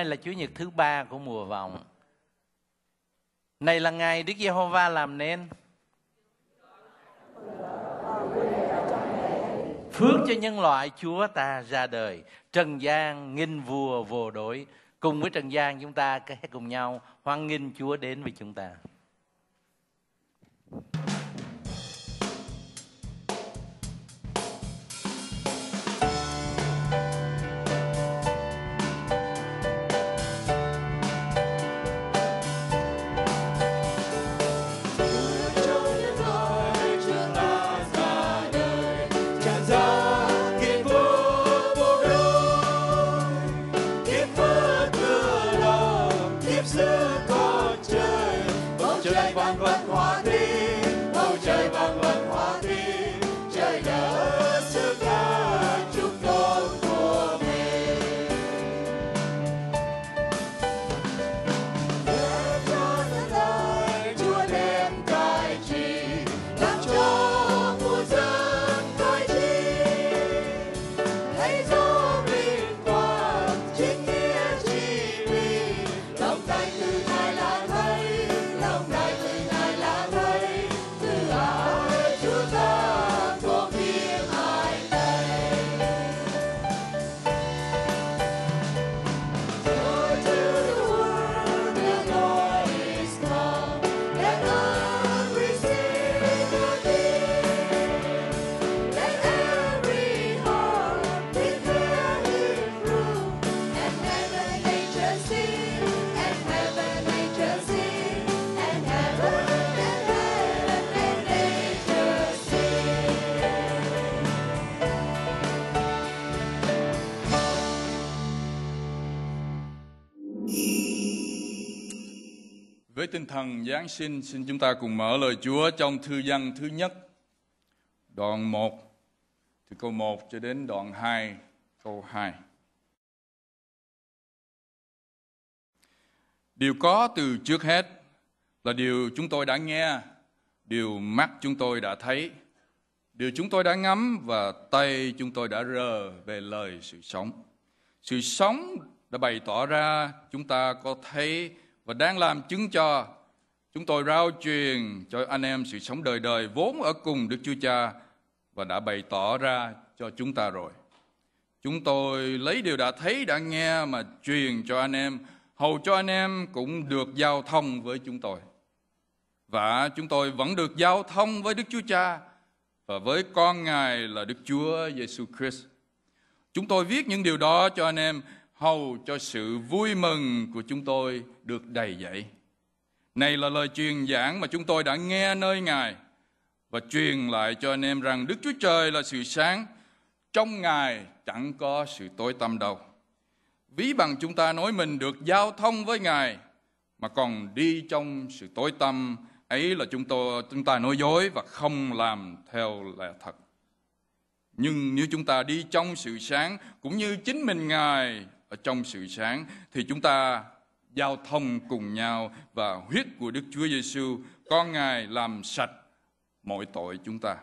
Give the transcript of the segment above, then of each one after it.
nay là Chủ nhật thứ ba của mùa vọng Này là ngày Đức Giê-hô-va làm nên. Phước cho nhân loại Chúa ta ra đời, trần gian nghinh vua vô đổi Cùng với trần gian chúng ta cùng nhau hoan nghênh Chúa đến với chúng ta. tinh thần Giáng sinh, xin chúng ta cùng mở lời Chúa trong thư dân thứ nhất, đoạn 1, từ câu 1 cho đến đoạn 2, câu 2. Điều có từ trước hết là điều chúng tôi đã nghe, điều mắt chúng tôi đã thấy, điều chúng tôi đã ngắm và tay chúng tôi đã rờ về lời sự sống. Sự sống đã bày tỏ ra chúng ta có thấy và đang làm chứng cho Chúng tôi rao truyền cho anh em sự sống đời đời vốn ở cùng Đức Chúa Cha và đã bày tỏ ra cho chúng ta rồi. Chúng tôi lấy điều đã thấy đã nghe mà truyền cho anh em, hầu cho anh em cũng được giao thông với chúng tôi. Và chúng tôi vẫn được giao thông với Đức Chúa Cha và với con Ngài là Đức Chúa Giêsu Christ. Chúng tôi viết những điều đó cho anh em hầu cho sự vui mừng của chúng tôi được đầy dẫy này là lời truyền giảng mà chúng tôi đã nghe nơi Ngài và truyền lại cho anh em rằng Đức Chúa Trời là sự sáng, trong Ngài chẳng có sự tối tăm đâu. Ví bằng chúng ta nói mình được giao thông với Ngài mà còn đi trong sự tối tăm ấy là chúng tôi chúng ta nói dối và không làm theo lẽ thật. Nhưng nếu chúng ta đi trong sự sáng cũng như chính mình Ngài ở trong sự sáng thì chúng ta giao thông cùng nhau và huyết của Đức Chúa Giêsu con Ngài làm sạch mọi tội chúng ta.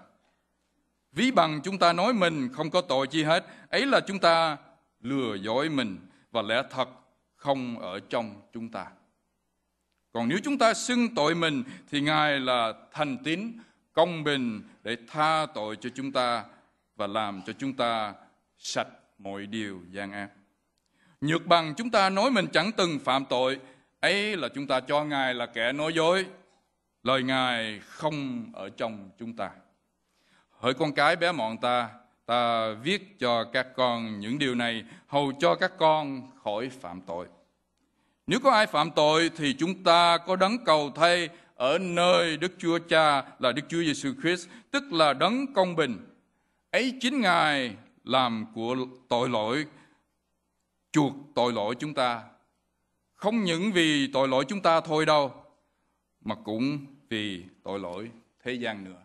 Ví bằng chúng ta nói mình không có tội chi hết, ấy là chúng ta lừa dối mình và lẽ thật không ở trong chúng ta. Còn nếu chúng ta xưng tội mình thì Ngài là thành tín, công bình để tha tội cho chúng ta và làm cho chúng ta sạch mọi điều gian ác. Nhược bằng chúng ta nói mình chẳng từng phạm tội, ấy là chúng ta cho Ngài là kẻ nói dối. Lời Ngài không ở trong chúng ta. Hỡi con cái bé mọn ta, ta viết cho các con những điều này hầu cho các con khỏi phạm tội. Nếu có ai phạm tội thì chúng ta có đấng cầu thay ở nơi Đức Chúa Cha là Đức Chúa Giêsu Christ, tức là đấng công bình. Ấy chính Ngài làm của tội lỗi chuộc tội lỗi chúng ta. Không những vì tội lỗi chúng ta thôi đâu, mà cũng vì tội lỗi thế gian nữa.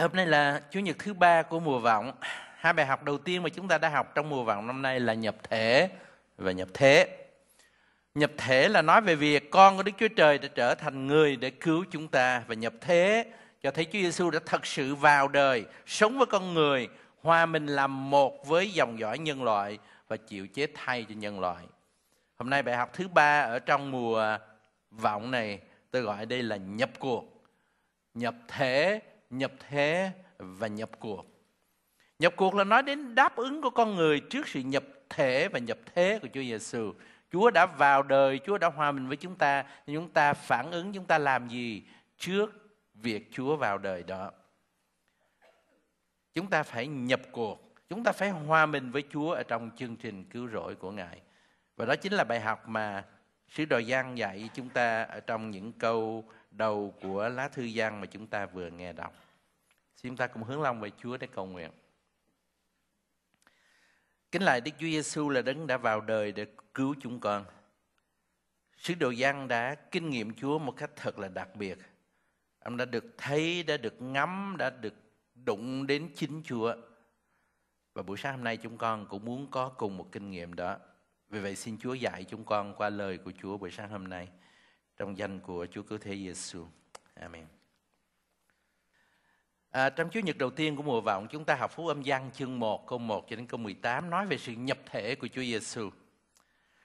Hôm nay là Chủ nhật thứ ba của mùa vọng. Hai bài học đầu tiên mà chúng ta đã học trong mùa vọng năm nay là nhập thể và nhập thế. Nhập thể là nói về việc con của Đức Chúa Trời đã trở thành người để cứu chúng ta và nhập thế cho thấy Chúa Giêsu đã thật sự vào đời, sống với con người, hòa mình làm một với dòng dõi nhân loại và chịu chết thay cho nhân loại. Hôm nay bài học thứ ba ở trong mùa vọng này tôi gọi đây là nhập cuộc. Nhập thể nhập thế và nhập cuộc. Nhập cuộc là nói đến đáp ứng của con người trước sự nhập thể và nhập thế của Chúa Giêsu. Chúa đã vào đời, Chúa đã hòa mình với chúng ta, chúng ta phản ứng, chúng ta làm gì trước việc Chúa vào đời đó. Chúng ta phải nhập cuộc, chúng ta phải hòa mình với Chúa ở trong chương trình cứu rỗi của Ngài. Và đó chính là bài học mà Sứ Đồ Giang dạy chúng ta ở trong những câu đầu của lá thư gian mà chúng ta vừa nghe đọc. Xin chúng ta cùng hướng lòng về Chúa để cầu nguyện. Kính lại Đức Chúa Giêsu là đấng đã vào đời để cứu chúng con. Sứ đồ Giăng đã kinh nghiệm Chúa một cách thật là đặc biệt. Ông đã được thấy, đã được ngắm, đã được đụng đến chính Chúa. Và buổi sáng hôm nay chúng con cũng muốn có cùng một kinh nghiệm đó. Vì vậy xin Chúa dạy chúng con qua lời của Chúa buổi sáng hôm nay trong danh của Chúa Cứu Thế Giêsu. Amen. À, trong Chúa Nhật đầu tiên của mùa vọng chúng ta học Phú Âm Giăng chương 1 câu 1 cho đến câu 18 nói về sự nhập thể của Chúa Giêsu.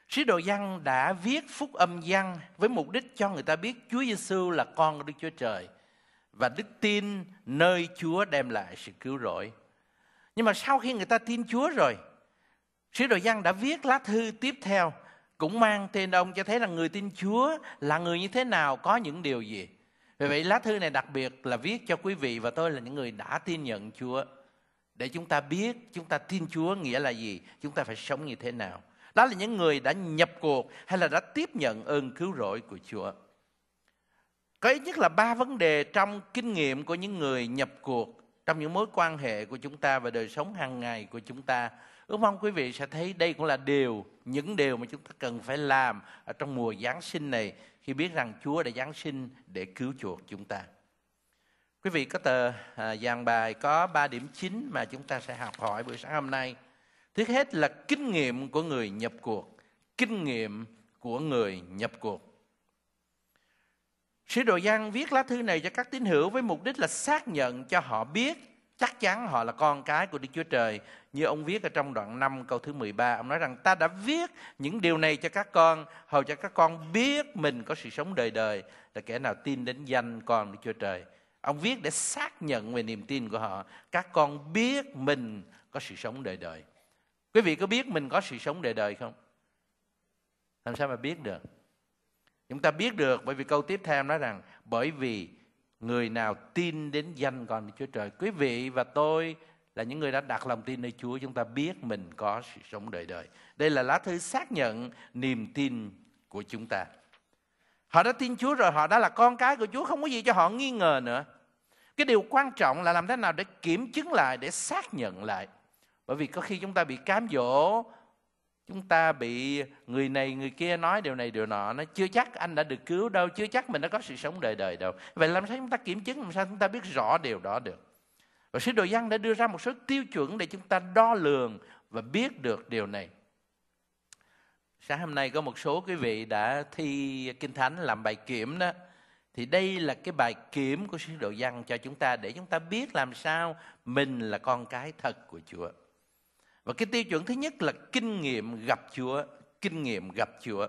Sứ đồ Giăng đã viết Phúc Âm Giăng với mục đích cho người ta biết Chúa Giêsu là con của Đức Chúa Trời và đức tin nơi Chúa đem lại sự cứu rỗi. Nhưng mà sau khi người ta tin Chúa rồi, Sứ đồ Giăng đã viết lá thư tiếp theo cũng mang tên ông cho thấy là người tin Chúa là người như thế nào, có những điều gì. Vì vậy lá thư này đặc biệt là viết cho quý vị và tôi là những người đã tin nhận Chúa. Để chúng ta biết chúng ta tin Chúa nghĩa là gì, chúng ta phải sống như thế nào. Đó là những người đã nhập cuộc hay là đã tiếp nhận ơn cứu rỗi của Chúa. Có ít nhất là ba vấn đề trong kinh nghiệm của những người nhập cuộc trong những mối quan hệ của chúng ta và đời sống hàng ngày của chúng ta Ước mong quý vị sẽ thấy đây cũng là điều, những điều mà chúng ta cần phải làm ở trong mùa Giáng sinh này khi biết rằng Chúa đã Giáng sinh để cứu chuộc chúng ta. Quý vị có tờ à, dàn bài có 3 điểm chính mà chúng ta sẽ học hỏi buổi sáng hôm nay. Thứ hết là kinh nghiệm của người nhập cuộc. Kinh nghiệm của người nhập cuộc. Sứ đồ Giăng viết lá thư này cho các tín hữu với mục đích là xác nhận cho họ biết chắc chắn họ là con cái của Đức Chúa Trời. Như ông viết ở trong đoạn 5 câu thứ 13, ông nói rằng ta đã viết những điều này cho các con, hầu cho các con biết mình có sự sống đời đời là kẻ nào tin đến danh con Đức Chúa Trời. Ông viết để xác nhận về niềm tin của họ, các con biết mình có sự sống đời đời. Quý vị có biết mình có sự sống đời đời không? Làm sao mà biết được? Chúng ta biết được bởi vì câu tiếp theo nói rằng bởi vì người nào tin đến danh con Đức Chúa Trời. Quý vị và tôi là những người đã đặt lòng tin nơi Chúa, chúng ta biết mình có sự sống đời đời. Đây là lá thư xác nhận niềm tin của chúng ta. Họ đã tin Chúa rồi, họ đã là con cái của Chúa, không có gì cho họ nghi ngờ nữa. Cái điều quan trọng là làm thế nào để kiểm chứng lại, để xác nhận lại. Bởi vì có khi chúng ta bị cám dỗ, chúng ta bị người này người kia nói điều này điều nọ nó chưa chắc anh đã được cứu đâu chưa chắc mình đã có sự sống đời đời đâu vậy làm sao chúng ta kiểm chứng làm sao chúng ta biết rõ điều đó được và sứ đồ văn đã đưa ra một số tiêu chuẩn để chúng ta đo lường và biết được điều này sáng hôm nay có một số quý vị đã thi kinh thánh làm bài kiểm đó thì đây là cái bài kiểm của sứ đồ văn cho chúng ta để chúng ta biết làm sao mình là con cái thật của chúa và cái tiêu chuẩn thứ nhất là kinh nghiệm gặp Chúa, kinh nghiệm gặp Chúa.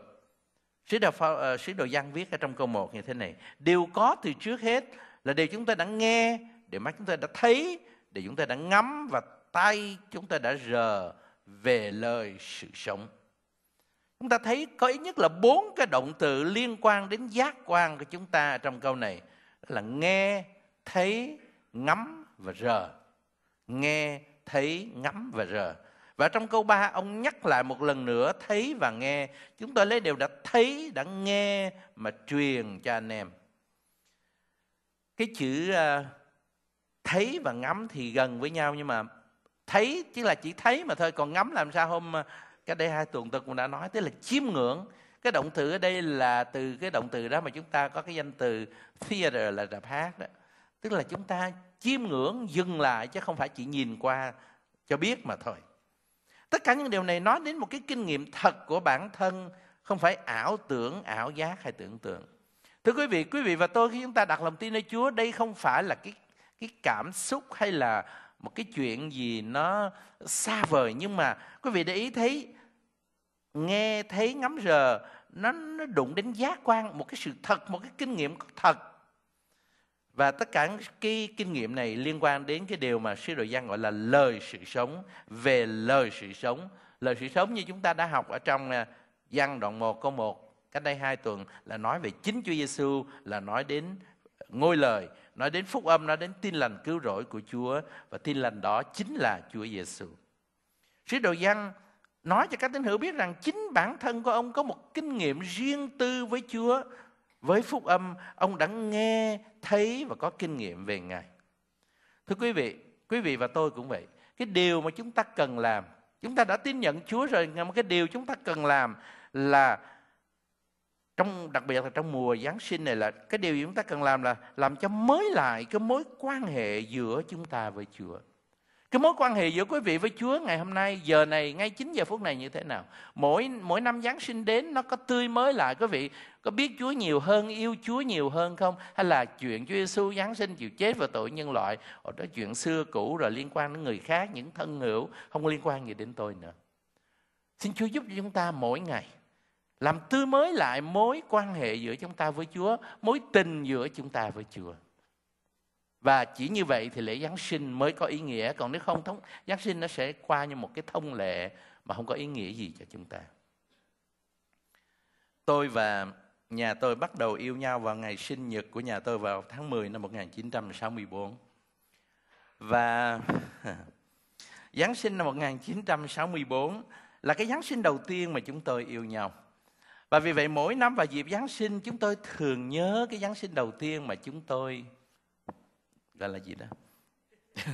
Sứ Đồ, Phao, ờ, Sứ Đồ Giang viết ở trong câu 1 như thế này. Điều có từ trước hết là điều chúng ta đã nghe, điều mắt chúng ta đã thấy, điều chúng ta đã ngắm và tay chúng ta đã rờ về lời sự sống. Chúng ta thấy có ít nhất là bốn cái động từ liên quan đến giác quan của chúng ta trong câu này là nghe, thấy, ngắm và rờ. Nghe, thấy, ngắm và rờ. Và trong câu 3 ông nhắc lại một lần nữa thấy và nghe. Chúng tôi lấy điều đã thấy, đã nghe mà truyền cho anh em. Cái chữ ờ, thấy và ngắm thì gần với nhau nhưng mà thấy chỉ là chỉ thấy mà thôi còn ngắm làm sao hôm ờ, cái đây hai tuần tôi cũng đã nói tức là chiêm ngưỡng cái động từ ở đây là từ cái động từ đó mà chúng ta có cái danh từ theater là rạp hát đó tức là chúng ta chiêm ngưỡng dừng lại chứ không phải chỉ nhìn qua cho biết mà thôi tất cả những điều này nói đến một cái kinh nghiệm thật của bản thân không phải ảo tưởng ảo giác hay tưởng tượng thưa quý vị quý vị và tôi khi chúng ta đặt lòng tin nơi chúa đây không phải là cái cái cảm xúc hay là một cái chuyện gì nó xa vời nhưng mà quý vị để ý thấy nghe thấy ngắm rờ nó, nó đụng đến giác quan một cái sự thật một cái kinh nghiệm thật và tất cả cái kinh nghiệm này liên quan đến cái điều mà sứ đồ Giăng gọi là lời sự sống, về lời sự sống. Lời sự sống như chúng ta đã học ở trong à, Giăng đoạn 1 câu 1 cách đây hai tuần là nói về chính Chúa Giêsu là nói đến ngôi lời, nói đến phúc âm, nói đến tin lành cứu rỗi của Chúa và tin lành đó chính là Chúa Giêsu. Sứ đồ Giăng nói cho các tín hữu biết rằng chính bản thân của ông có một kinh nghiệm riêng tư với Chúa với phúc âm ông đã nghe thấy và có kinh nghiệm về Ngài. Thưa quý vị, quý vị và tôi cũng vậy. Cái điều mà chúng ta cần làm, chúng ta đã tin nhận Chúa rồi, Nhưng mà cái điều chúng ta cần làm là trong đặc biệt là trong mùa Giáng sinh này là cái điều chúng ta cần làm là làm cho mới lại cái mối quan hệ giữa chúng ta với Chúa cái mối quan hệ giữa quý vị với Chúa ngày hôm nay giờ này ngay 9 giờ phút này như thế nào mỗi mỗi năm Giáng sinh đến nó có tươi mới lại quý vị có biết Chúa nhiều hơn yêu Chúa nhiều hơn không hay là chuyện Chúa Giêsu Giáng sinh chịu chết và tội nhân loại ở đó chuyện xưa cũ rồi liên quan đến người khác những thân hữu không liên quan gì đến tôi nữa xin Chúa giúp cho chúng ta mỗi ngày làm tươi mới lại mối quan hệ giữa chúng ta với Chúa mối tình giữa chúng ta với Chúa và chỉ như vậy thì lễ Giáng sinh mới có ý nghĩa còn nếu không thống Giáng sinh nó sẽ qua như một cái thông lệ mà không có ý nghĩa gì cho chúng ta tôi và nhà tôi bắt đầu yêu nhau vào ngày sinh nhật của nhà tôi vào tháng 10 năm 1964 và Giáng sinh năm 1964 là cái Giáng sinh đầu tiên mà chúng tôi yêu nhau. Và vì vậy mỗi năm vào dịp Giáng sinh chúng tôi thường nhớ cái Giáng sinh đầu tiên mà chúng tôi gọi là gì đó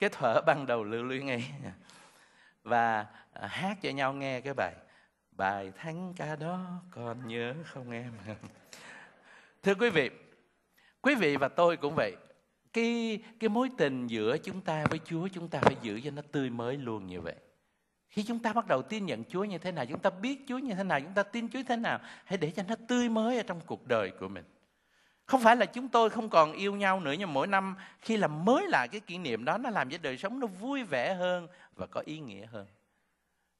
cái thở ban đầu lưu luyến ngay và à, hát cho nhau nghe cái bài bài thánh ca đó còn nhớ không em thưa quý vị quý vị và tôi cũng vậy cái cái mối tình giữa chúng ta với Chúa chúng ta phải giữ cho nó tươi mới luôn như vậy khi chúng ta bắt đầu tin nhận Chúa như thế nào chúng ta biết Chúa như thế nào chúng ta tin Chúa thế nào hãy để cho nó tươi mới ở trong cuộc đời của mình không phải là chúng tôi không còn yêu nhau nữa nhưng mỗi năm khi làm mới lại cái kỷ niệm đó nó làm cho đời sống nó vui vẻ hơn và có ý nghĩa hơn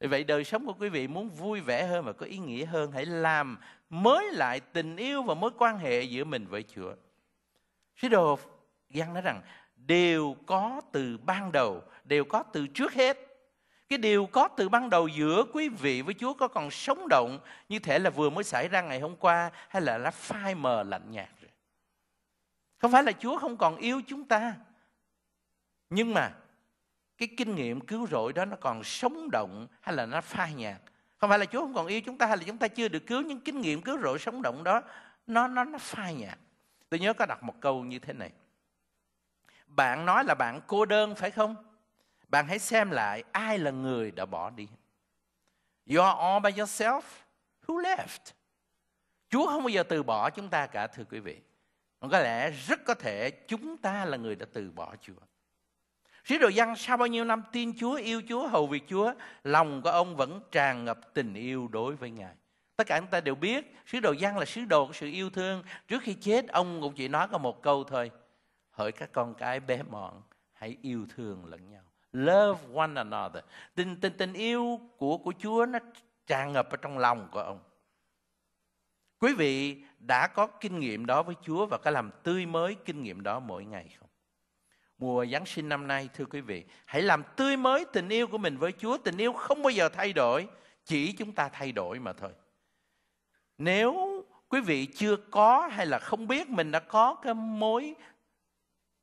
vậy đời sống của quý vị muốn vui vẻ hơn và có ý nghĩa hơn hãy làm mới lại tình yêu và mối quan hệ giữa mình với Chúa sứ đồ gian nói rằng đều có từ ban đầu đều có từ trước hết cái điều có từ ban đầu giữa quý vị với Chúa có còn sống động như thể là vừa mới xảy ra ngày hôm qua hay là nó phai mờ lạnh nhạt không phải là Chúa không còn yêu chúng ta. Nhưng mà cái kinh nghiệm cứu rỗi đó nó còn sống động hay là nó phai nhạt. Không phải là Chúa không còn yêu chúng ta hay là chúng ta chưa được cứu những kinh nghiệm cứu rỗi sống động đó nó nó nó phai nhạt. Tôi nhớ có đặt một câu như thế này. Bạn nói là bạn cô đơn phải không? Bạn hãy xem lại ai là người đã bỏ đi. You are all by yourself. Who left? Chúa không bao giờ từ bỏ chúng ta cả thưa quý vị có lẽ rất có thể chúng ta là người đã từ bỏ Chúa. Sứ đồ dân sau bao nhiêu năm tin Chúa, yêu Chúa, hầu việc Chúa, lòng của ông vẫn tràn ngập tình yêu đối với Ngài. Tất cả chúng ta đều biết, sứ đồ dân là sứ đồ của sự yêu thương. Trước khi chết, ông cũng chỉ nói có một câu thôi. Hỡi các con cái bé mọn, hãy yêu thương lẫn nhau. Love one another. Tình, tình, tình yêu của của Chúa nó tràn ngập ở trong lòng của ông. Quý vị đã có kinh nghiệm đó với Chúa và có làm tươi mới kinh nghiệm đó mỗi ngày không? Mùa Giáng sinh năm nay thưa quý vị, hãy làm tươi mới tình yêu của mình với Chúa. Tình yêu không bao giờ thay đổi, chỉ chúng ta thay đổi mà thôi. Nếu quý vị chưa có hay là không biết mình đã có cái mối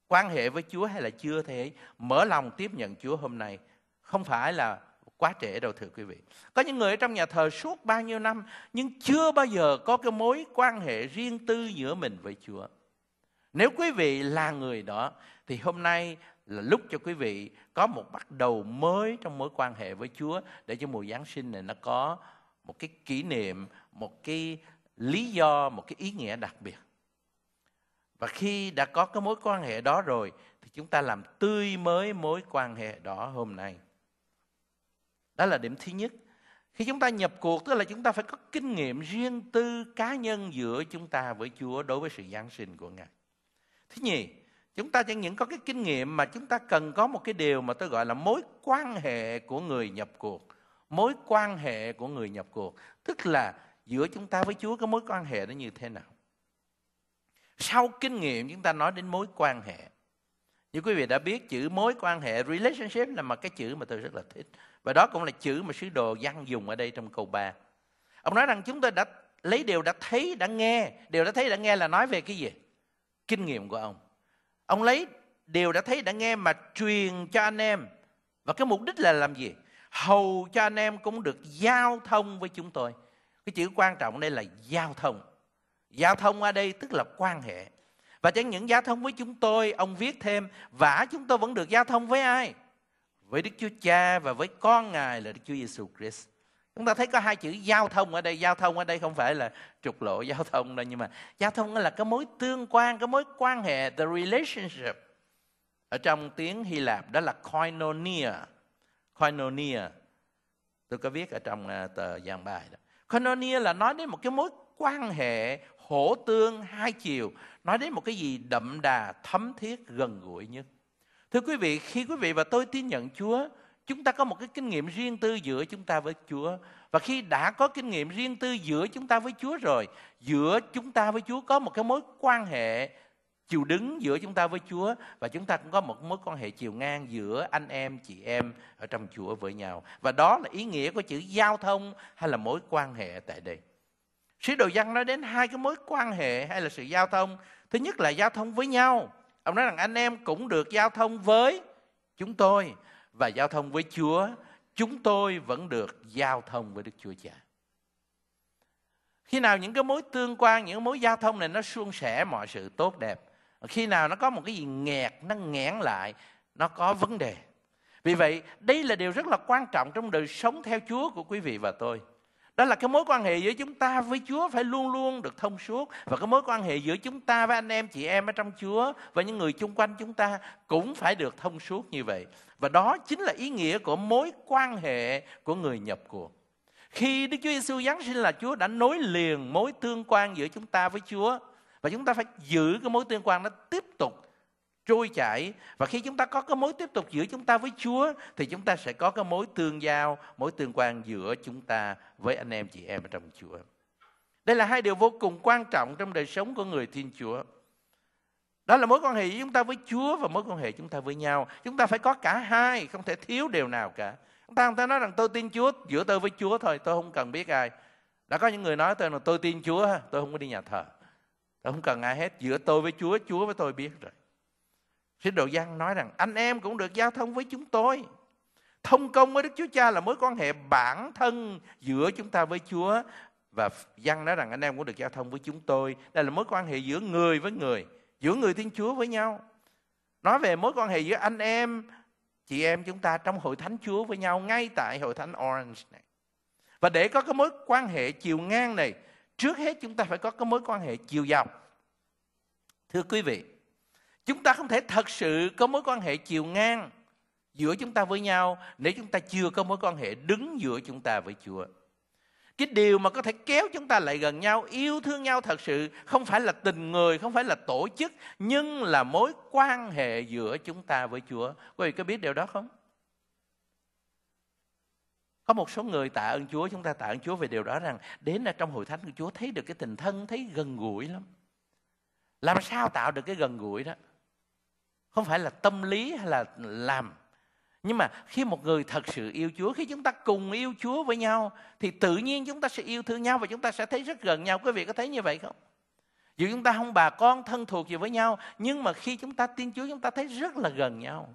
quan hệ với Chúa hay là chưa thế, mở lòng tiếp nhận Chúa hôm nay. Không phải là quá trễ đâu thưa quý vị. Có những người ở trong nhà thờ suốt bao nhiêu năm nhưng chưa bao giờ có cái mối quan hệ riêng tư giữa mình với Chúa. Nếu quý vị là người đó thì hôm nay là lúc cho quý vị có một bắt đầu mới trong mối quan hệ với Chúa để cho mùa Giáng sinh này nó có một cái kỷ niệm, một cái lý do, một cái ý nghĩa đặc biệt. Và khi đã có cái mối quan hệ đó rồi thì chúng ta làm tươi mới mối quan hệ đó hôm nay đó là điểm thứ nhất khi chúng ta nhập cuộc tức là chúng ta phải có kinh nghiệm riêng tư cá nhân giữa chúng ta với Chúa đối với sự giáng sinh của Ngài. Thứ nhì, chúng ta chẳng những có cái kinh nghiệm mà chúng ta cần có một cái điều mà tôi gọi là mối quan hệ của người nhập cuộc. Mối quan hệ của người nhập cuộc, tức là giữa chúng ta với Chúa có mối quan hệ nó như thế nào. Sau kinh nghiệm chúng ta nói đến mối quan hệ. Như quý vị đã biết chữ mối quan hệ relationship là một cái chữ mà tôi rất là thích và đó cũng là chữ mà sứ đồ văn dùng ở đây trong câu 3. Ông nói rằng chúng tôi đã lấy điều đã thấy, đã nghe. Điều đã thấy, đã nghe là nói về cái gì? Kinh nghiệm của ông. Ông lấy điều đã thấy, đã nghe mà truyền cho anh em. Và cái mục đích là làm gì? Hầu cho anh em cũng được giao thông với chúng tôi. Cái chữ quan trọng đây là giao thông. Giao thông ở đây tức là quan hệ. Và chẳng những giao thông với chúng tôi, ông viết thêm, vả chúng tôi vẫn được giao thông với ai? với Đức Chúa Cha và với con Ngài là Đức Chúa Giêsu Christ. Chúng ta thấy có hai chữ giao thông ở đây, giao thông ở đây không phải là trục lộ giao thông đâu nhưng mà giao thông là cái mối tương quan, cái mối quan hệ the relationship. Ở trong tiếng Hy Lạp đó là koinonia. Koinonia. Tôi có viết ở trong à, tờ giảng bài đó. Koinonia là nói đến một cái mối quan hệ hổ tương hai chiều, nói đến một cái gì đậm đà, thấm thiết, gần gũi nhất. Thưa quý vị, khi quý vị và tôi tin nhận Chúa, chúng ta có một cái kinh nghiệm riêng tư giữa chúng ta với Chúa. Và khi đã có kinh nghiệm riêng tư giữa chúng ta với Chúa rồi, giữa chúng ta với Chúa có một cái mối quan hệ chiều đứng giữa chúng ta với Chúa và chúng ta cũng có một mối quan hệ chiều ngang giữa anh em, chị em ở trong Chúa với nhau. Và đó là ý nghĩa của chữ giao thông hay là mối quan hệ tại đây. Sứ đồ văn nói đến hai cái mối quan hệ hay là sự giao thông. Thứ nhất là giao thông với nhau Ông nói rằng anh em cũng được giao thông với chúng tôi và giao thông với Chúa, chúng tôi vẫn được giao thông với Đức Chúa Cha. Khi nào những cái mối tương quan, những mối giao thông này nó suôn sẻ mọi sự tốt đẹp. Khi nào nó có một cái gì nghẹt, nó nghẽn lại, nó có vấn đề. Vì vậy, đây là điều rất là quan trọng trong đời sống theo Chúa của quý vị và tôi đó là cái mối quan hệ giữa chúng ta với Chúa phải luôn luôn được thông suốt và cái mối quan hệ giữa chúng ta với anh em chị em ở trong Chúa và những người chung quanh chúng ta cũng phải được thông suốt như vậy. Và đó chính là ý nghĩa của mối quan hệ của người nhập cuộc. Khi Đức Chúa Giêsu giáng sinh là Chúa đã nối liền mối tương quan giữa chúng ta với Chúa và chúng ta phải giữ cái mối tương quan đó tiếp tục trôi chảy và khi chúng ta có cái mối tiếp tục giữa chúng ta với Chúa thì chúng ta sẽ có cái mối tương giao, mối tương quan giữa chúng ta với anh em chị em ở trong Chúa. Đây là hai điều vô cùng quan trọng trong đời sống của người Thiên Chúa. Đó là mối quan hệ chúng ta với Chúa và mối quan hệ chúng ta với nhau. Chúng ta phải có cả hai, không thể thiếu điều nào cả. Chúng ta không thể nói rằng tôi tin Chúa, giữa tôi với Chúa thôi, tôi không cần biết ai. Đã có những người nói tôi là tôi tin Chúa, tôi không có đi nhà thờ. Tôi không cần ai hết, giữa tôi với Chúa, Chúa với tôi biết rồi. Sứ đồ Giăng nói rằng anh em cũng được giao thông với chúng tôi. Thông công với Đức Chúa Cha là mối quan hệ bản thân giữa chúng ta với Chúa và Giăng nói rằng anh em cũng được giao thông với chúng tôi. Đây là mối quan hệ giữa người với người, giữa người Thiên Chúa với nhau. Nói về mối quan hệ giữa anh em, chị em chúng ta trong hội thánh Chúa với nhau ngay tại hội thánh Orange này. Và để có cái mối quan hệ chiều ngang này, trước hết chúng ta phải có cái mối quan hệ chiều dọc. Thưa quý vị, Chúng ta không thể thật sự có mối quan hệ chiều ngang giữa chúng ta với nhau nếu chúng ta chưa có mối quan hệ đứng giữa chúng ta với Chúa. Cái điều mà có thể kéo chúng ta lại gần nhau, yêu thương nhau thật sự không phải là tình người, không phải là tổ chức, nhưng là mối quan hệ giữa chúng ta với Chúa. Quý vị có biết điều đó không? Có một số người tạ ơn Chúa, chúng ta tạ ơn Chúa về điều đó rằng đến là trong hội thánh của Chúa thấy được cái tình thân, thấy gần gũi lắm. Làm sao tạo được cái gần gũi đó? không phải là tâm lý hay là làm nhưng mà khi một người thật sự yêu Chúa, khi chúng ta cùng yêu Chúa với nhau, thì tự nhiên chúng ta sẽ yêu thương nhau và chúng ta sẽ thấy rất gần nhau. Quý vị có thấy như vậy không? Dù chúng ta không bà con thân thuộc gì với nhau, nhưng mà khi chúng ta tin Chúa, chúng ta thấy rất là gần nhau.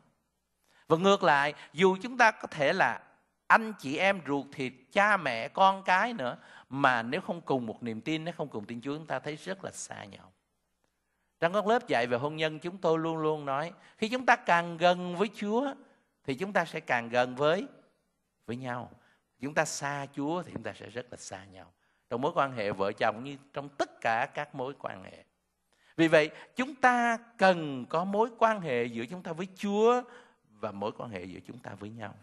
Và ngược lại, dù chúng ta có thể là anh chị em ruột thịt, cha mẹ, con cái nữa, mà nếu không cùng một niềm tin, nếu không cùng tin Chúa, chúng ta thấy rất là xa nhau trong các lớp dạy về hôn nhân chúng tôi luôn luôn nói khi chúng ta càng gần với chúa thì chúng ta sẽ càng gần với với nhau chúng ta xa chúa thì chúng ta sẽ rất là xa nhau trong mối quan hệ vợ chồng như trong tất cả các mối quan hệ vì vậy chúng ta cần có mối quan hệ giữa chúng ta với chúa và mối quan hệ giữa chúng ta với nhau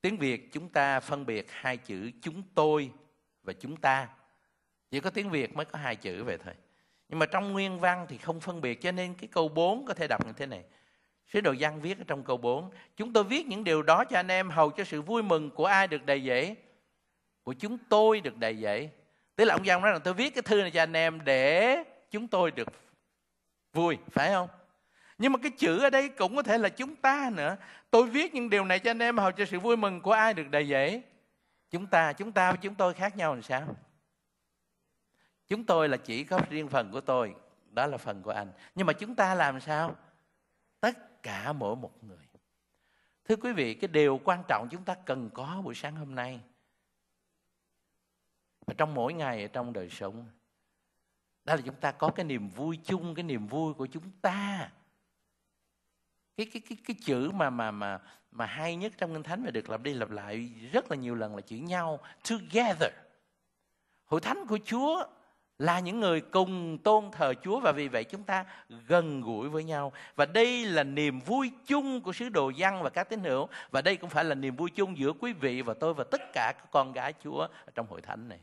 tiếng việt chúng ta phân biệt hai chữ chúng tôi và chúng ta chỉ có tiếng việt mới có hai chữ vậy thôi nhưng mà trong nguyên văn thì không phân biệt cho nên cái câu 4 có thể đọc như thế này sứ đồ giăng viết ở trong câu 4 chúng tôi viết những điều đó cho anh em hầu cho sự vui mừng của ai được đầy dễ của chúng tôi được đầy dễ tức là ông giăng nói là tôi viết cái thư này cho anh em để chúng tôi được vui phải không nhưng mà cái chữ ở đây cũng có thể là chúng ta nữa tôi viết những điều này cho anh em hầu cho sự vui mừng của ai được đầy dễ chúng ta chúng ta với chúng tôi khác nhau làm sao chúng tôi là chỉ có riêng phần của tôi đó là phần của anh nhưng mà chúng ta làm sao tất cả mỗi một người thưa quý vị cái điều quan trọng chúng ta cần có buổi sáng hôm nay và trong mỗi ngày ở trong đời sống đó là chúng ta có cái niềm vui chung cái niềm vui của chúng ta cái cái cái cái chữ mà mà mà mà hay nhất trong kinh thánh mà được lặp đi lặp lại rất là nhiều lần là chữ nhau together hội thánh của Chúa là những người cùng tôn thờ Chúa và vì vậy chúng ta gần gũi với nhau. Và đây là niềm vui chung của sứ đồ dân và các tín hữu và đây cũng phải là niềm vui chung giữa quý vị và tôi và tất cả các con gái Chúa trong hội thánh này.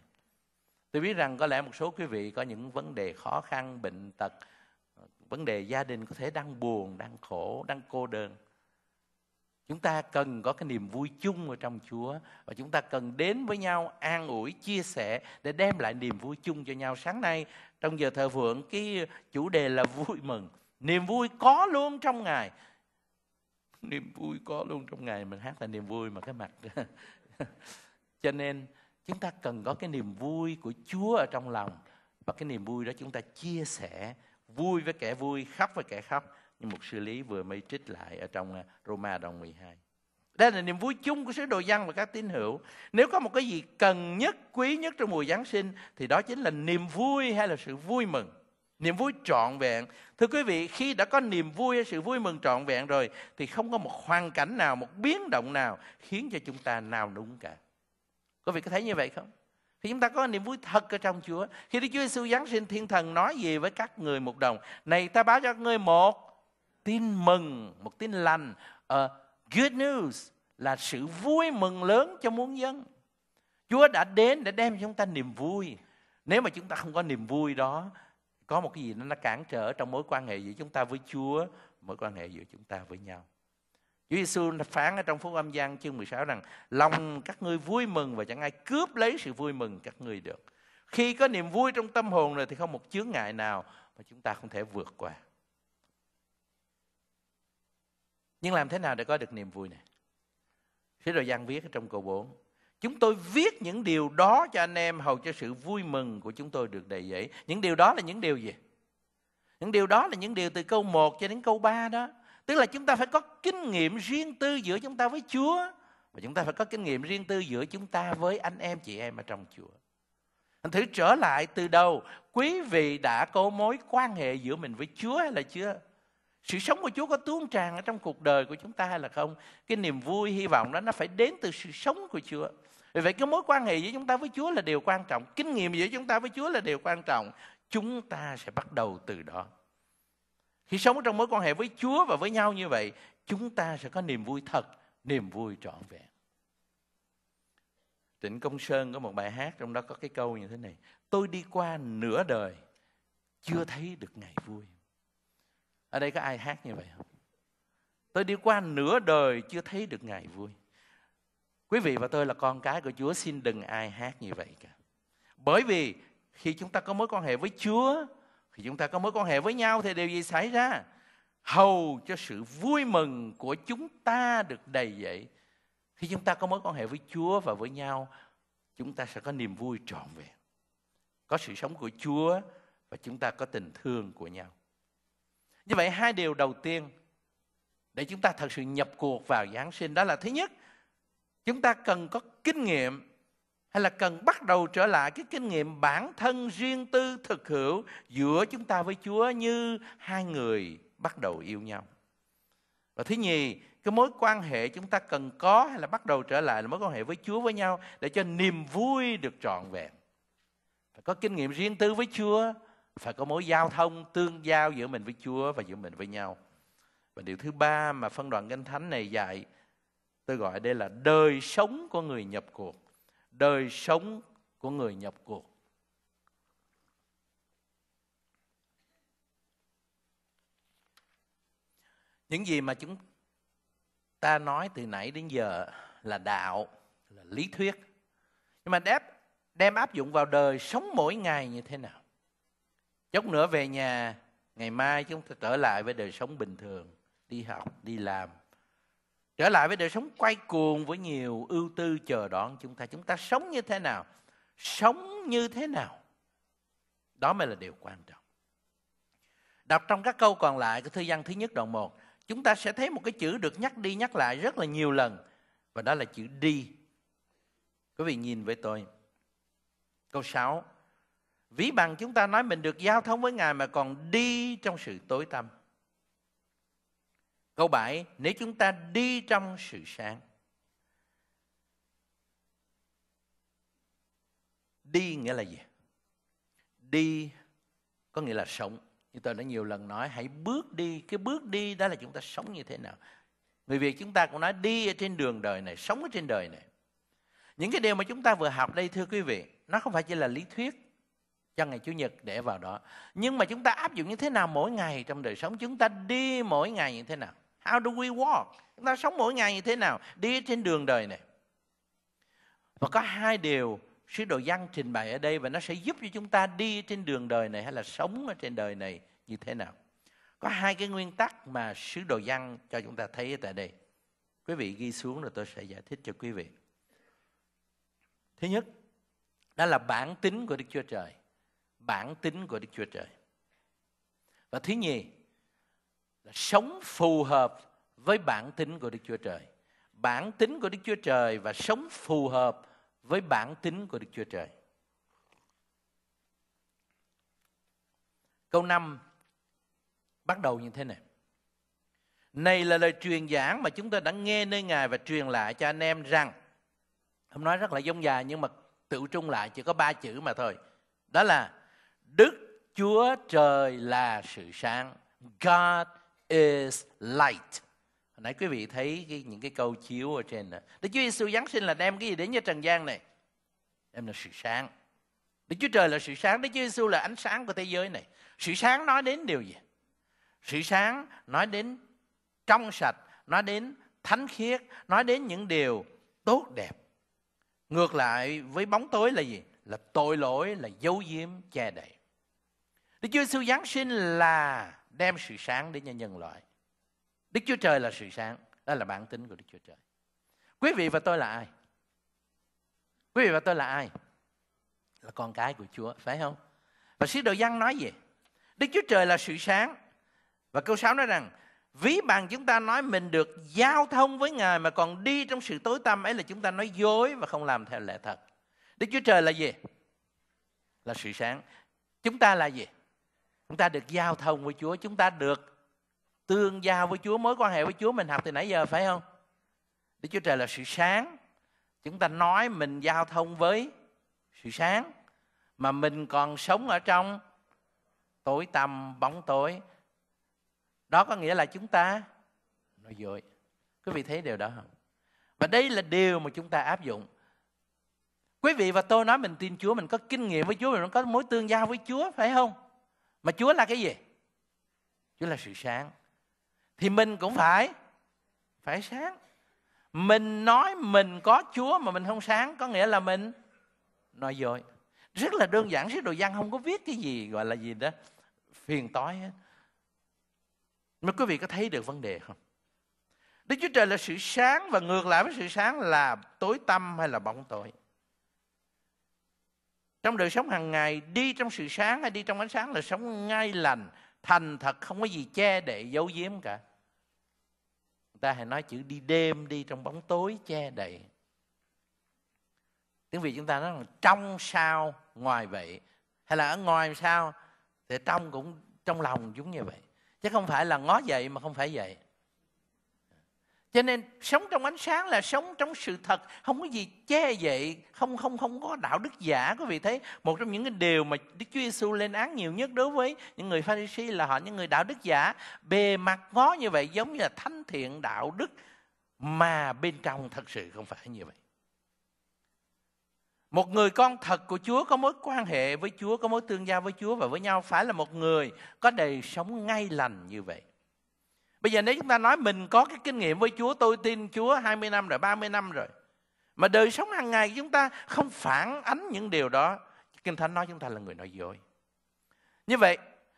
Tôi biết rằng có lẽ một số quý vị có những vấn đề khó khăn, bệnh tật, vấn đề gia đình có thể đang buồn, đang khổ, đang cô đơn chúng ta cần có cái niềm vui chung ở trong Chúa và chúng ta cần đến với nhau an ủi chia sẻ để đem lại niềm vui chung cho nhau sáng nay trong giờ thờ phượng cái chủ đề là vui mừng niềm vui có luôn trong ngày niềm vui có luôn trong ngày mình hát là niềm vui mà cái mặt cho nên chúng ta cần có cái niềm vui của Chúa ở trong lòng và cái niềm vui đó chúng ta chia sẻ vui với kẻ vui khóc với kẻ khóc như một sư lý vừa mới trích lại ở trong à, Roma đoạn 12. Đây là niềm vui chung của sứ đồ dân và các tín hữu. Nếu có một cái gì cần nhất, quý nhất trong mùa Giáng sinh thì đó chính là niềm vui hay là sự vui mừng. Niềm vui trọn vẹn. Thưa quý vị, khi đã có niềm vui hay sự vui mừng trọn vẹn rồi thì không có một hoàn cảnh nào, một biến động nào khiến cho chúng ta nào đúng cả. Quý vị có thấy như vậy không? Thì chúng ta có niềm vui thật ở trong Chúa. Khi Đức Chúa Giêsu Giáng sinh thiên thần nói gì với các người một đồng? Này ta báo cho các ngươi một tin mừng, một tin lành. Uh, good news là sự vui mừng lớn cho muôn dân. Chúa đã đến để đem cho chúng ta niềm vui. Nếu mà chúng ta không có niềm vui đó, có một cái gì nó cản trở trong mối quan hệ giữa chúng ta với Chúa, mối quan hệ giữa chúng ta với nhau. Chúa Giêsu phán ở trong Phúc Âm Giang chương 16 rằng lòng các ngươi vui mừng và chẳng ai cướp lấy sự vui mừng các ngươi được. Khi có niềm vui trong tâm hồn rồi thì không một chướng ngại nào mà chúng ta không thể vượt qua. Nhưng làm thế nào để có được niềm vui này? Sứ đồ Giăng viết ở trong câu 4. Chúng tôi viết những điều đó cho anh em hầu cho sự vui mừng của chúng tôi được đầy dẫy. Những điều đó là những điều gì? Những điều đó là những điều từ câu 1 cho đến câu 3 đó. Tức là chúng ta phải có kinh nghiệm riêng tư giữa chúng ta với Chúa. Và chúng ta phải có kinh nghiệm riêng tư giữa chúng ta với anh em chị em ở trong Chúa. Anh thử trở lại từ đầu, quý vị đã có mối quan hệ giữa mình với Chúa hay là chưa? sự sống của Chúa có tuôn tràn ở trong cuộc đời của chúng ta hay là không cái niềm vui hy vọng đó nó phải đến từ sự sống của Chúa vì vậy cái mối quan hệ giữa chúng ta với Chúa là điều quan trọng kinh nghiệm giữa chúng ta với Chúa là điều quan trọng chúng ta sẽ bắt đầu từ đó khi sống trong mối quan hệ với Chúa và với nhau như vậy chúng ta sẽ có niềm vui thật niềm vui trọn vẹn Trịnh Công Sơn có một bài hát trong đó có cái câu như thế này Tôi đi qua nửa đời Chưa thấy được ngày vui ở đây có ai hát như vậy không? Tôi đi qua nửa đời chưa thấy được ngày vui. Quý vị và tôi là con cái của Chúa xin đừng ai hát như vậy cả. Bởi vì khi chúng ta có mối quan hệ với Chúa, khi chúng ta có mối quan hệ với nhau thì điều gì xảy ra? Hầu cho sự vui mừng của chúng ta được đầy dậy. Khi chúng ta có mối quan hệ với Chúa và với nhau, chúng ta sẽ có niềm vui trọn vẹn. Có sự sống của Chúa và chúng ta có tình thương của nhau. Như vậy hai điều đầu tiên để chúng ta thật sự nhập cuộc vào Giáng sinh đó là thứ nhất, chúng ta cần có kinh nghiệm hay là cần bắt đầu trở lại cái kinh nghiệm bản thân riêng tư thực hữu giữa chúng ta với Chúa như hai người bắt đầu yêu nhau. Và thứ nhì, cái mối quan hệ chúng ta cần có hay là bắt đầu trở lại là mối quan hệ với Chúa với nhau để cho niềm vui được trọn vẹn. Phải có kinh nghiệm riêng tư với Chúa, phải có mối giao thông tương giao giữa mình với Chúa và giữa mình với nhau. Và điều thứ ba mà phân đoạn Kinh Thánh này dạy, tôi gọi đây là đời sống của người nhập cuộc. Đời sống của người nhập cuộc. Những gì mà chúng ta nói từ nãy đến giờ là đạo, là lý thuyết. Nhưng mà đem, đem áp dụng vào đời sống mỗi ngày như thế nào? chốc nữa về nhà ngày mai chúng ta trở lại với đời sống bình thường đi học đi làm trở lại với đời sống quay cuồng với nhiều ưu tư chờ đón chúng ta chúng ta sống như thế nào sống như thế nào đó mới là điều quan trọng đọc trong các câu còn lại của thư văn thứ nhất đoạn một chúng ta sẽ thấy một cái chữ được nhắc đi nhắc lại rất là nhiều lần và đó là chữ đi quý vị nhìn với tôi câu 6 Ví bằng chúng ta nói mình được giao thông với Ngài mà còn đi trong sự tối tăm. Câu 7, nếu chúng ta đi trong sự sáng. Đi nghĩa là gì? Đi có nghĩa là sống. Như tôi đã nhiều lần nói, hãy bước đi. Cái bước đi đó là chúng ta sống như thế nào. Người Việt chúng ta cũng nói đi ở trên đường đời này, sống ở trên đời này. Những cái điều mà chúng ta vừa học đây thưa quý vị, nó không phải chỉ là lý thuyết cho ngày Chủ nhật để vào đó. Nhưng mà chúng ta áp dụng như thế nào mỗi ngày trong đời sống? Chúng ta đi mỗi ngày như thế nào? How do we walk? Chúng ta sống mỗi ngày như thế nào? Đi trên đường đời này. Và có hai điều sứ đồ văn trình bày ở đây và nó sẽ giúp cho chúng ta đi trên đường đời này hay là sống ở trên đời này như thế nào. Có hai cái nguyên tắc mà sứ đồ văn cho chúng ta thấy tại đây. Quý vị ghi xuống rồi tôi sẽ giải thích cho quý vị. Thứ nhất, đó là bản tính của Đức Chúa Trời bản tính của Đức Chúa Trời. Và thứ nhì là sống phù hợp với bản tính của Đức Chúa Trời. Bản tính của Đức Chúa Trời và sống phù hợp với bản tính của Đức Chúa Trời. Câu 5 bắt đầu như thế này. Này là lời truyền giảng mà chúng ta đã nghe nơi Ngài và truyền lại cho anh em rằng Hôm nói rất là giống dài nhưng mà tự trung lại chỉ có ba chữ mà thôi. Đó là Đức Chúa Trời là sự sáng. God is light. Hồi nãy quý vị thấy cái, những cái câu chiếu ở trên đó. Đức Chúa Giêsu Giáng sinh là đem cái gì đến cho trần gian này? Đem là sự sáng. Đức Chúa Trời là sự sáng, Đức Chúa Giêsu là ánh sáng của thế giới này. Sự sáng nói đến điều gì? Sự sáng nói đến trong sạch, nói đến thánh khiết, nói đến những điều tốt đẹp. Ngược lại với bóng tối là gì? Là tội lỗi, là dấu diếm, che đậy. Đức Chúa Giêsu Giáng sinh là đem sự sáng đến cho nhân loại. Đức Chúa Trời là sự sáng, đó là bản tính của Đức Chúa Trời. Quý vị và tôi là ai? Quý vị và tôi là ai? Là con cái của Chúa, phải không? Và sứ đồ văn nói gì? Đức Chúa Trời là sự sáng. Và câu 6 nói rằng, ví bằng chúng ta nói mình được giao thông với Ngài mà còn đi trong sự tối tăm ấy là chúng ta nói dối và không làm theo lẽ thật. Đức Chúa Trời là gì? Là sự sáng. Chúng ta là gì? chúng ta được giao thông với Chúa chúng ta được tương giao với Chúa mối quan hệ với Chúa mình học từ nãy giờ phải không Đức Chúa Trời là sự sáng chúng ta nói mình giao thông với sự sáng mà mình còn sống ở trong tối tăm bóng tối đó có nghĩa là chúng ta nói dối quý vị thấy điều đó không và đây là điều mà chúng ta áp dụng quý vị và tôi nói mình tin chúa mình có kinh nghiệm với chúa mình có mối tương giao với chúa phải không mà Chúa là cái gì? Chúa là sự sáng. Thì mình cũng phải phải sáng. Mình nói mình có Chúa mà mình không sáng có nghĩa là mình nói dối. Rất là đơn giản, sứ đồ văn không có viết cái gì gọi là gì đó phiền tối. hết. Mà quý vị có thấy được vấn đề không? Đức Chúa Trời là sự sáng và ngược lại với sự sáng là tối tăm hay là bóng tối trong đời sống hàng ngày đi trong sự sáng hay đi trong ánh sáng là sống ngay lành thành thật không có gì che đậy giấu giếm cả người ta hay nói chữ đi đêm đi trong bóng tối che đậy tiếng việt chúng ta nói là trong sao ngoài vậy hay là ở ngoài sao thì trong cũng trong lòng giống như vậy chứ không phải là ngó vậy mà không phải vậy cho nên sống trong ánh sáng là sống trong sự thật không có gì che dậy không không không có đạo đức giả quý vị thấy một trong những cái điều mà Đức Chúa Giêsu lên án nhiều nhất đối với những người Pharisee là họ những người đạo đức giả bề mặt ngó như vậy giống như là thánh thiện đạo đức mà bên trong thật sự không phải như vậy một người con thật của Chúa có mối quan hệ với Chúa, có mối tương giao với Chúa và với nhau phải là một người có đời sống ngay lành như vậy. Bây giờ nếu chúng ta nói mình có cái kinh nghiệm với Chúa, tôi tin Chúa 20 năm rồi, 30 năm rồi. Mà đời sống hàng ngày chúng ta không phản ánh những điều đó. Kinh Thánh nói chúng ta là người nói dối. Như vậy,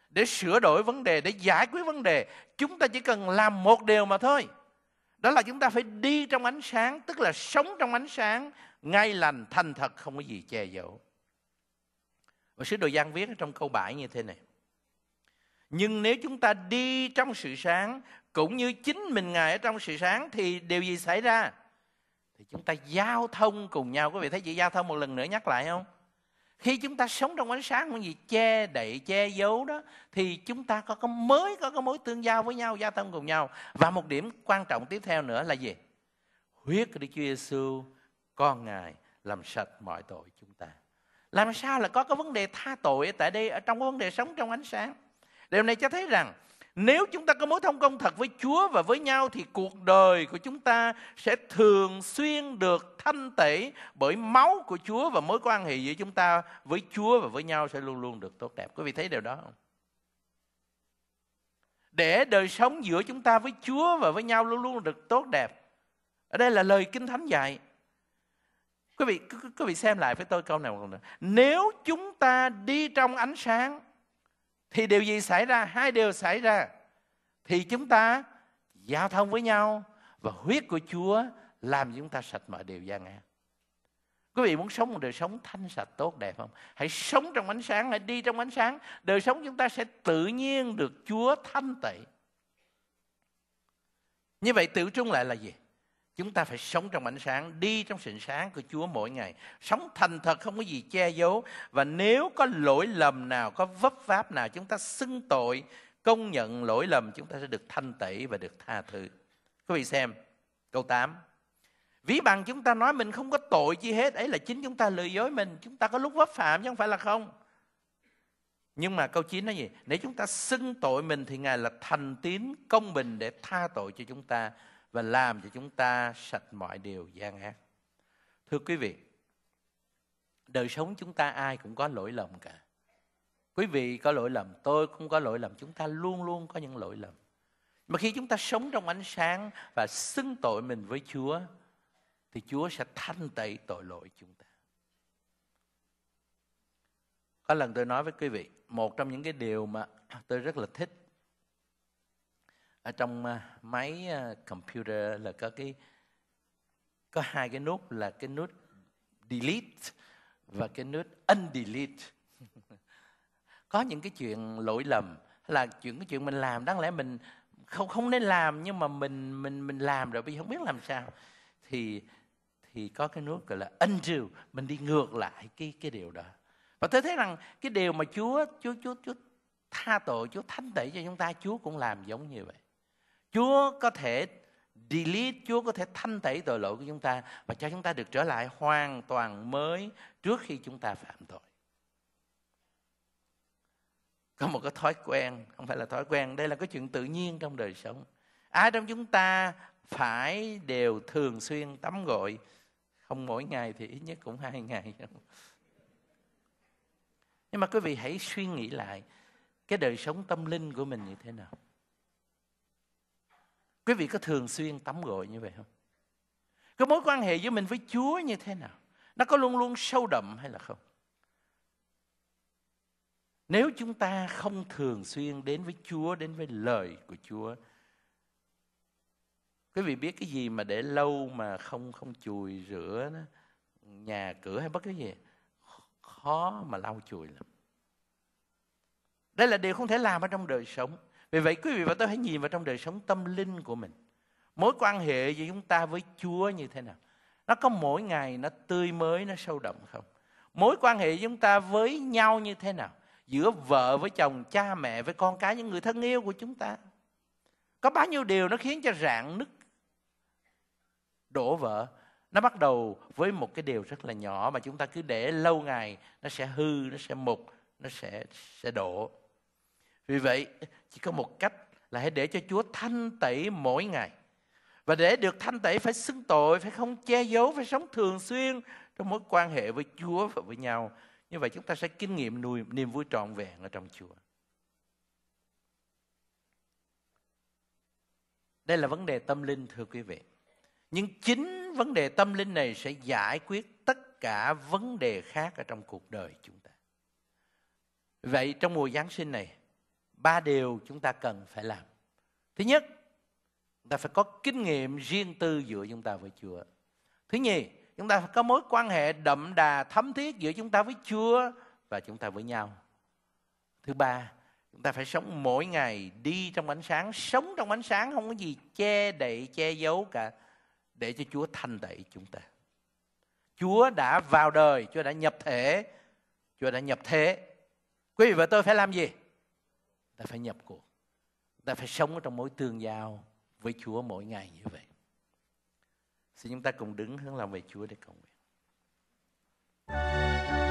để sửa đổi vấn đề, để giải quyết vấn đề, chúng ta chỉ cần làm một điều mà thôi. Đó là chúng ta phải đi trong ánh sáng, tức là sống trong ánh sáng, ngay lành, thành thật, không có gì che giấu. Và sứ đồ Giang viết trong câu 7 như thế này nhưng nếu chúng ta đi trong sự sáng cũng như chính mình ngài ở trong sự sáng thì điều gì xảy ra thì chúng ta giao thông cùng nhau quý vị thấy chữ giao thông một lần nữa nhắc lại không khi chúng ta sống trong ánh sáng những gì che đậy che giấu đó thì chúng ta có cái mới có cái mối tương giao với nhau giao thông cùng nhau và một điểm quan trọng tiếp theo nữa là gì huyết của Đức Chúa Giêsu con ngài làm sạch mọi tội chúng ta làm sao là có cái vấn đề tha tội tại đây ở trong vấn đề sống trong ánh sáng Điều này cho thấy rằng nếu chúng ta có mối thông công thật với Chúa và với nhau thì cuộc đời của chúng ta sẽ thường xuyên được thanh tẩy bởi máu của Chúa và mối quan hệ giữa chúng ta với Chúa và với nhau sẽ luôn luôn được tốt đẹp. Quý vị thấy điều đó không? Để đời sống giữa chúng ta với Chúa và với nhau luôn luôn được tốt đẹp. Ở đây là lời Kinh Thánh dạy. Quý vị, quý vị xem lại với tôi câu này một lần nữa. Nếu chúng ta đi trong ánh sáng thì điều gì xảy ra hai điều xảy ra thì chúng ta giao thông với nhau và huyết của Chúa làm chúng ta sạch mọi điều gian ác. Quý vị muốn sống một đời sống thanh sạch tốt đẹp không? Hãy sống trong ánh sáng, hãy đi trong ánh sáng. Đời sống chúng ta sẽ tự nhiên được Chúa thanh tẩy. Như vậy tự trung lại là gì? Chúng ta phải sống trong ánh sáng, đi trong sự sáng của Chúa mỗi ngày. Sống thành thật không có gì che giấu. Và nếu có lỗi lầm nào, có vấp váp nào, chúng ta xưng tội, công nhận lỗi lầm, chúng ta sẽ được thanh tẩy và được tha thứ. Quý vị xem, câu 8. Ví bằng chúng ta nói mình không có tội chi hết, ấy là chính chúng ta lừa dối mình. Chúng ta có lúc vấp phạm chứ không phải là không. Nhưng mà câu 9 nói gì? Nếu chúng ta xưng tội mình thì Ngài là thành tín công bình để tha tội cho chúng ta và làm cho chúng ta sạch mọi điều gian ác. Thưa quý vị, đời sống chúng ta ai cũng có lỗi lầm cả. Quý vị có lỗi lầm, tôi cũng có lỗi lầm, chúng ta luôn luôn có những lỗi lầm. Mà khi chúng ta sống trong ánh sáng và xưng tội mình với Chúa, thì Chúa sẽ thanh tẩy tội lỗi chúng ta. Có lần tôi nói với quý vị, một trong những cái điều mà tôi rất là thích ở trong à, máy à, computer là có cái có hai cái nút là cái nút delete và cái nút undelete có những cái chuyện lỗi lầm là chuyện cái chuyện mình làm đáng lẽ mình không không nên làm nhưng mà mình mình mình làm rồi bây giờ không biết làm sao thì thì có cái nút gọi là undo mình đi ngược lại cái cái điều đó và tôi thấy rằng cái điều mà Chúa Chúa Chúa Chúa tha tội Chúa thánh tẩy cho chúng ta Chúa cũng làm giống như vậy Chúa có thể delete, Chúa có thể thanh tẩy tội lỗi của chúng ta và cho chúng ta được trở lại hoàn toàn mới trước khi chúng ta phạm tội. Có một cái thói quen, không phải là thói quen, đây là cái chuyện tự nhiên trong đời sống. Ai trong chúng ta phải đều thường xuyên tắm gội, không mỗi ngày thì ít nhất cũng hai ngày. Nhưng mà quý vị hãy suy nghĩ lại cái đời sống tâm linh của mình như thế nào Quý vị có thường xuyên tắm gội như vậy không? Cái mối quan hệ giữa mình với Chúa như thế nào? Nó có luôn luôn sâu đậm hay là không? Nếu chúng ta không thường xuyên đến với Chúa, đến với lời của Chúa, quý vị biết cái gì mà để lâu mà không không chùi rửa đó, nhà cửa hay bất cứ gì khó mà lau chùi lắm. Đây là điều không thể làm ở trong đời sống. Vì vậy quý vị và tôi hãy nhìn vào trong đời sống tâm linh của mình. Mối quan hệ giữa chúng ta với Chúa như thế nào? Nó có mỗi ngày nó tươi mới, nó sâu đậm không? Mối quan hệ chúng ta với nhau như thế nào? Giữa vợ với chồng, cha mẹ với con cái, những người thân yêu của chúng ta. Có bao nhiêu điều nó khiến cho rạn nứt đổ vỡ. Nó bắt đầu với một cái điều rất là nhỏ mà chúng ta cứ để lâu ngày nó sẽ hư, nó sẽ mục, nó sẽ sẽ đổ. Vì vậy, chỉ có một cách là hãy để cho Chúa thanh tẩy mỗi ngày. Và để được thanh tẩy phải xưng tội, phải không che giấu, phải sống thường xuyên trong mối quan hệ với Chúa và với nhau. Như vậy chúng ta sẽ kinh nghiệm nuôi niềm vui trọn vẹn ở trong Chúa. Đây là vấn đề tâm linh thưa quý vị. Nhưng chính vấn đề tâm linh này sẽ giải quyết tất cả vấn đề khác ở trong cuộc đời chúng ta. Vậy trong mùa Giáng sinh này, ba điều chúng ta cần phải làm thứ nhất chúng ta phải có kinh nghiệm riêng tư giữa chúng ta với chúa thứ nhì chúng ta phải có mối quan hệ đậm đà thấm thiết giữa chúng ta với chúa và chúng ta với nhau thứ ba chúng ta phải sống mỗi ngày đi trong ánh sáng sống trong ánh sáng không có gì che đậy che giấu cả để cho chúa thanh tẩy chúng ta chúa đã vào đời chúa đã nhập thể chúa đã nhập thế quý vị và tôi phải làm gì ta phải nhập cuộc ta phải sống ở trong mối tương giao với Chúa mỗi ngày như vậy xin chúng ta cùng đứng hướng lòng về Chúa để cầu nguyện